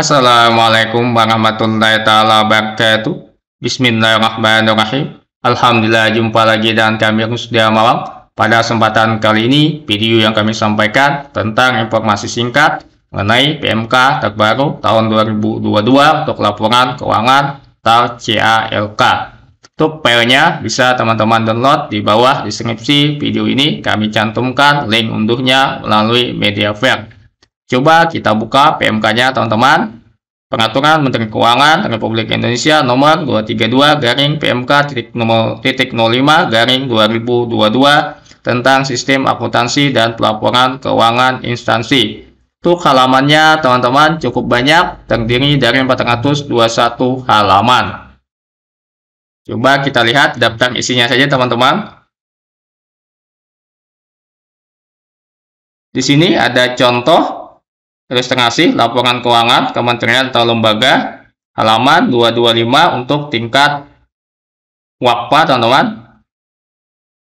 Assalamualaikum warahmatullahi taala wabarakatuh. Bismillahirrahmanirrahim. Alhamdulillah jumpa lagi dengan kami sudah malam. Pada kesempatan kali ini, video yang kami sampaikan tentang informasi singkat mengenai PMK terbaru tahun 2022 untuk laporan keuangan atau CALK. Untuk filenya bisa teman-teman download di bawah deskripsi video ini kami cantumkan link unduhnya melalui Mediafire. Coba kita buka PMK-nya teman-teman. Pengaturan Menteri Keuangan Republik Indonesia nomor 232 garing PMK titik nomor titik 05 garing 2022 tentang sistem akuntansi dan pelaporan keuangan instansi. Untuk halamannya teman-teman cukup banyak terdiri dari 421 halaman. Coba kita lihat daftar isinya saja teman-teman. Di sini ada contoh terus terkasih laporan keuangan kementerian atau lembaga halaman 225 untuk tingkat wakpa teman-teman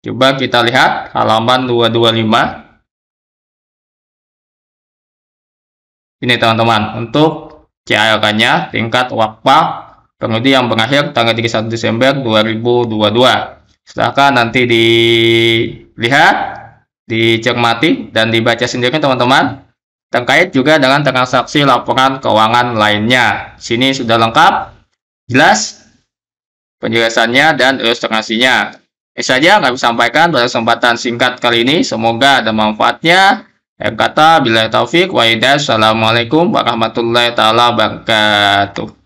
coba kita lihat halaman 225 ini teman-teman untuk CALK nya tingkat wakpa kemudian yang berakhir tanggal 31 Desember 2022 silahkan nanti dilihat dicermati dan dibaca sendiri teman-teman terkait juga dengan transaksi laporan keuangan lainnya. Sini sudah lengkap, jelas penjelasannya dan ilustrasinya. Ini saja yang kami sampaikan pada kesempatan singkat kali ini. Semoga ada manfaatnya. Yang kata, bila taufik, wa Assalamualaikum warahmatullahi taala wabarakatuh.